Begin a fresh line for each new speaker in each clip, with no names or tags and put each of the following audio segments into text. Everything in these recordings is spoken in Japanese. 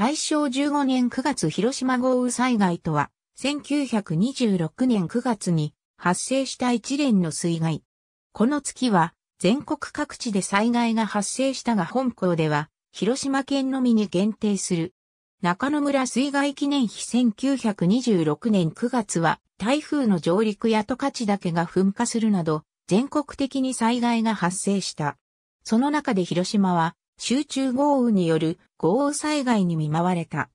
大正15年9月広島豪雨災害とは、1926年9月に発生した一連の水害。この月は全国各地で災害が発生したが本校では広島県のみに限定する。中野村水害記念碑1926年9月は台風の上陸や十勝岳が噴火するなど全国的に災害が発生した。その中で広島は集中豪雨による豪雨災害に見舞われた。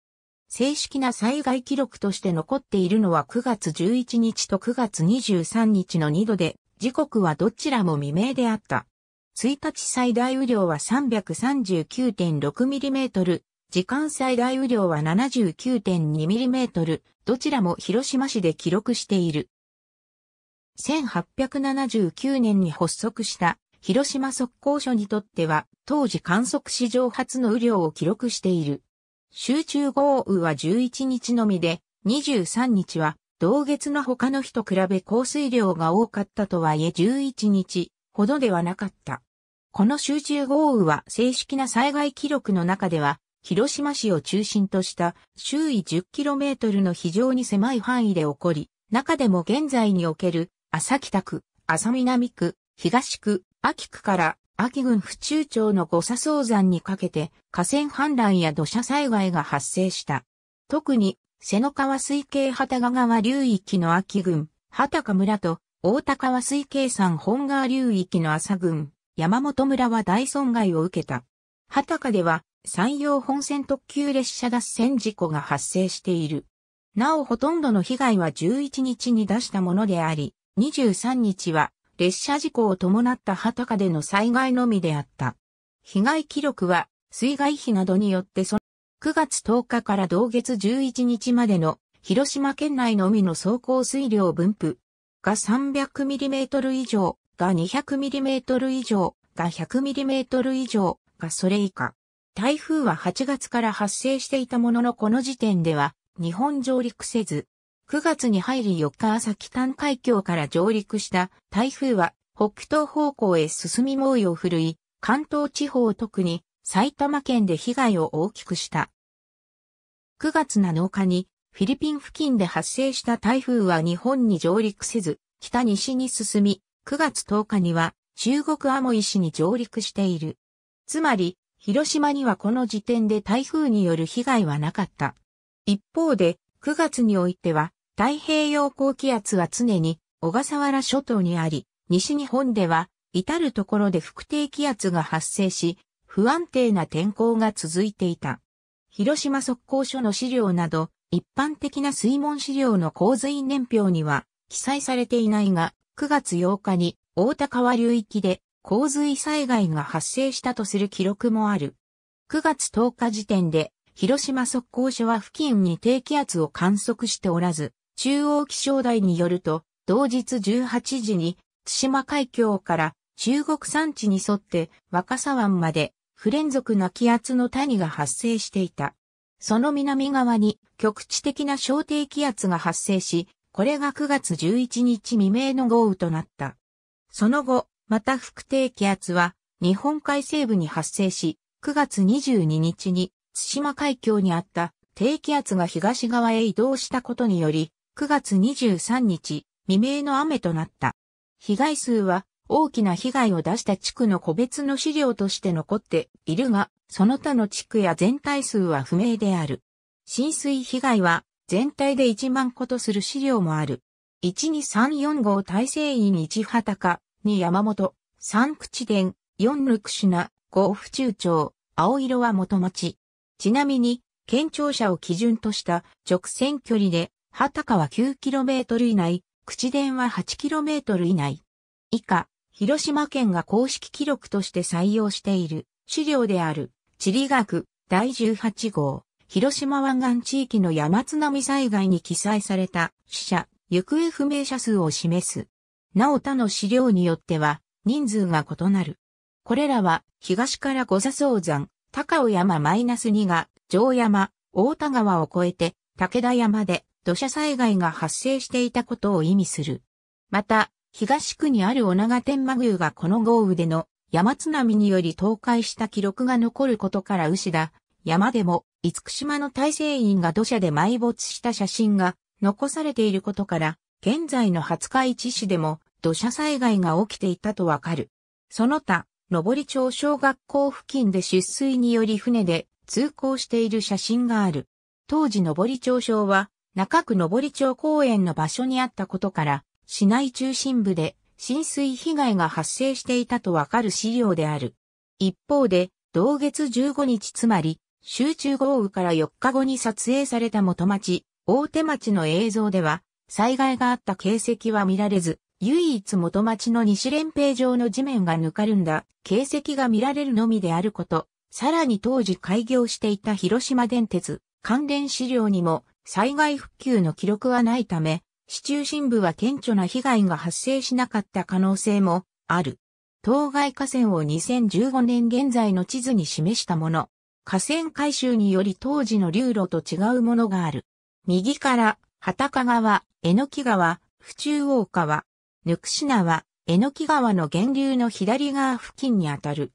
正式な災害記録として残っているのは9月11日と9月23日の2度で、時刻はどちらも未明であった。1日最大雨量は 339.6mm、時間最大雨量は 79.2mm、どちらも広島市で記録している。1879年に発足した広島測候所にとっては、当時観測史上初の雨量を記録している。集中豪雨は11日のみで、23日は、同月の他の日と比べ降水量が多かったとはいえ11日ほどではなかった。この集中豪雨は正式な災害記録の中では、広島市を中心とした周囲 10km の非常に狭い範囲で起こり、中でも現在における、浅北区、浅南区、東区、秋区から秋郡府中町の五砂草山にかけて河川氾濫や土砂災害が発生した。特に瀬野川水系畑川流域の秋郡、畑川村と大田川水系山本川流域の朝郡、山本村は大損害を受けた。畑川では山陽本線特急列車脱線事故が発生している。なおほとんどの被害は11日に出したものであり、23日は列車事故を伴った畑での災害のみであった。被害記録は、水害費などによってその9月10日から同月11日までの広島県内のみの走行水量分布が 300mm 以上が 200mm 以上が 100mm 以上がそれ以下。台風は8月から発生していたもののこの時点では日本上陸せず9月に入り4日朝北海峡から上陸した台風は北東方向へ進み猛威を振るい、関東地方特に埼玉県で被害を大きくした。9月7日にフィリピン付近で発生した台風は日本に上陸せず、北西に進み、9月10日には中国アモイ市に上陸している。つまり、広島にはこの時点で台風による被害はなかった。一方で、9月においては、太平洋高気圧は常に小笠原諸島にあり、西日本では至るところで副低気圧が発生し、不安定な天候が続いていた。広島測候所の資料など、一般的な水門資料の洪水年表には記載されていないが、9月8日に大田川流域で洪水災害が発生したとする記録もある。9月10日時点で、広島測候所は付近に低気圧を観測しておらず、中央気象台によると、同日18時に、津島海峡から中国山地に沿って若狭湾まで不連続な気圧の谷が発生していた。その南側に局地的な小低気圧が発生し、これが9月11日未明の豪雨となった。その後、また副低気圧は日本海西部に発生し、9月22日に津島海峡にあった低気圧が東側へ移動したことにより、9月23日未明の雨となった。被害数は大きな被害を出した地区の個別の資料として残っているが、その他の地区や全体数は不明である。浸水被害は全体で1万個とする資料もある。12345号大成院1畑か、2山本、3口伝、4六品、シュ5府中町、青色は元町。ちなみに、県庁舎を基準とした直線距離ではかは 9km 以内、口電は 8km 以内。以下、広島県が公式記録として採用している資料である地理学第18号、広島湾岸地域の山津波災害に記載された死者、行方不明者数を示す。なお他の資料によっては人数が異なる。これらは東から五座総山、高尾山 -2 が城山、大田川を越えて武田山で土砂災害が発生していたことを意味する。また、東区にある女長天満宮がこの豪雨での山津波により倒壊した記録が残ることから牛田山でも、五福島の大聖院が土砂で埋没した写真が残されていることから、現在の廿日市市でも土砂災害が起きていたとわかる。その他、上り町小学校付近で出水により船で通行している写真がある。当時上り町小は中区上り町公園の場所にあったことから、市内中心部で浸水被害が発生していたとわかる資料である。一方で、同月15日つまり、集中豪雨から4日後に撮影された元町、大手町の映像では、災害があった形跡は見られず、唯一元町の西連平上の地面がぬかるんだ形跡が見られるのみであること、さらに当時開業していた広島電鉄、関連資料にも災害復旧の記録はないため、市中心部は顕著な被害が発生しなかった可能性もある。当該河川を2015年現在の地図に示したもの。河川改修により当時の流路と違うものがある。右から、畑川、えのき川、府中大川、ぬくしなは、えのき川の源流の左側付近にあたる。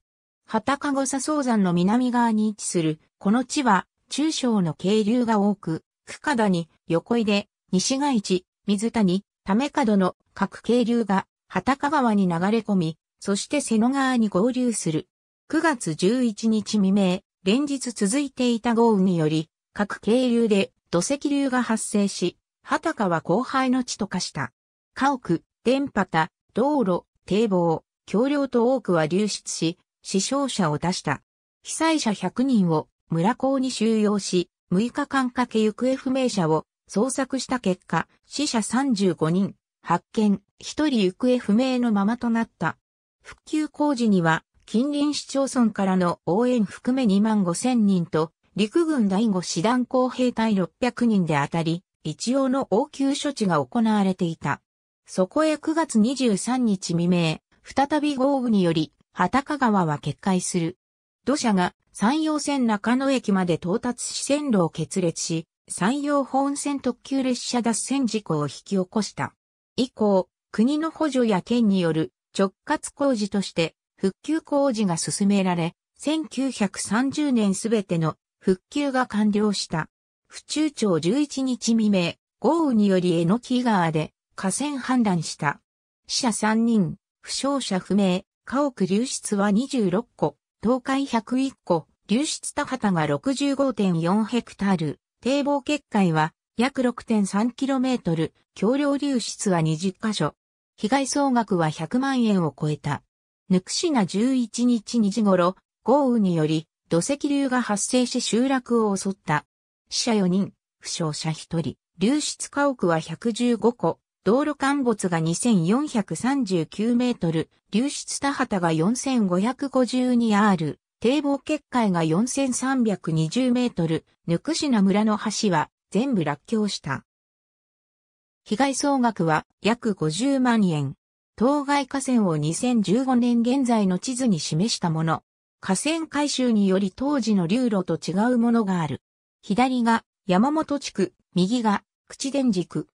畑香護佐山の南側に位置する、この地は、中小の渓流が多く、深田に、横井で、西街地、水谷、為門の各渓流が、畑川に流れ込み、そして瀬野川に合流する。9月11日未明、連日続いていた豪雨により、各渓流で土石流が発生し、畑川後輩の地と化した。家屋、電波田、道路、堤防、橋梁と多くは流出し、死傷者を出した。被災者100人を村港に収容し、6日間かけ行方不明者を捜索した結果、死者35人、発見、1人行方不明のままとなった。復旧工事には、近隣市町村からの応援含め2万5千人と、陸軍第5師団工兵隊600人であたり、一応の応急処置が行われていた。そこへ9月23日未明、再び豪雨により、畑川は決壊する。土砂が山陽線中野駅まで到達し線路を決裂し、山陽本線特急列車脱線事故を引き起こした。以降、国の補助や県による直轄工事として復旧工事が進められ、1930年すべての復旧が完了した。府中町11日未明、豪雨により江ノ木川で河川氾濫した。死者3人、負傷者不明、家屋流出は26個、東海101個、流出田畑が65.4ヘクタール、堤防決壊は約6 3トル、橋梁流出は20カ所。被害総額は100万円を超えた。ぬくしな11日2時頃、豪雨により土石流が発生し集落を襲った。死者4人、負傷者1人、流出家屋は115個、道路陥没が2439メートル、流出田畑が4552アール、堤防決壊が4320メートル、ぬくしな村の橋は全部落橋した。被害総額は約50万円。当該河川を2015年現在の地図に示したもの。河川改修により当時の流路と違うものがある。左が山本地区、右が口田地区。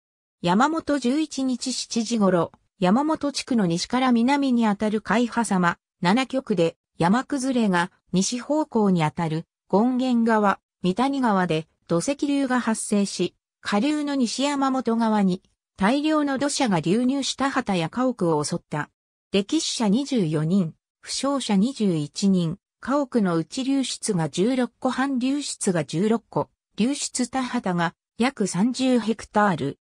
山本11日7時頃、山本地区の西から南にあたる海波様、7局で山崩れが西方向にあたる権現川、三谷川で土石流が発生し、下流の西山本川に大量の土砂が流入した畑や家屋を襲った。歴史者24人、負傷者21人、家屋の内流出が16個、半流出が16個、流出田畑が約30ヘクタール、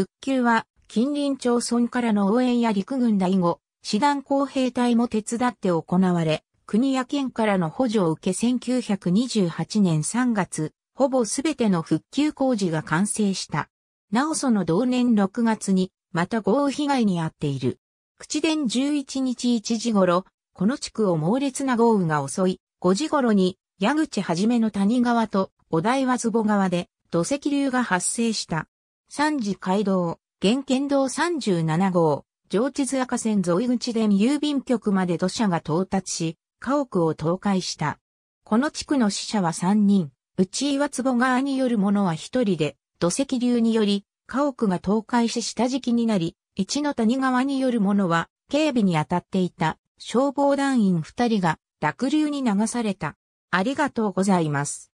復旧は近隣町村からの応援や陸軍第後師団工兵隊も手伝って行われ、国や県からの補助を受け1928年3月、ほぼすべての復旧工事が完成した。なおその同年6月に、また豪雨被害に遭っている。口伝11日1時頃、この地区を猛烈な豪雨が襲い、5時頃に、矢口はじめの谷川と、お台場坪川で、土石流が発生した。三次街道、現県道37号、上地津赤線沿い口で郵便局まで土砂が到達し、家屋を倒壊した。この地区の死者は3人、うち岩坪川による者は1人で、土石流により、家屋が倒壊し下敷きになり、一の谷川による者は、警備に当たっていた消防団員2人が濁流に流された。ありがとうございます。